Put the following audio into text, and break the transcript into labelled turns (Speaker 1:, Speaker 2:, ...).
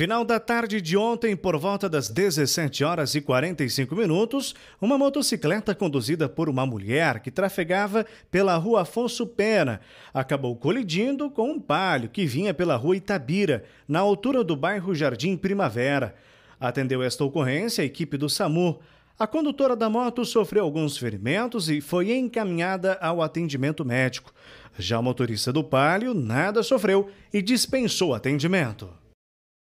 Speaker 1: Final da tarde de ontem, por volta das 17 horas e 45 minutos, uma motocicleta conduzida por uma mulher que trafegava pela rua Afonso Pena acabou colidindo com um palio que vinha pela rua Itabira, na altura do bairro Jardim Primavera. Atendeu esta ocorrência a equipe do SAMU. A condutora da moto sofreu alguns ferimentos e foi encaminhada ao atendimento médico. Já o motorista do palio nada sofreu e dispensou atendimento.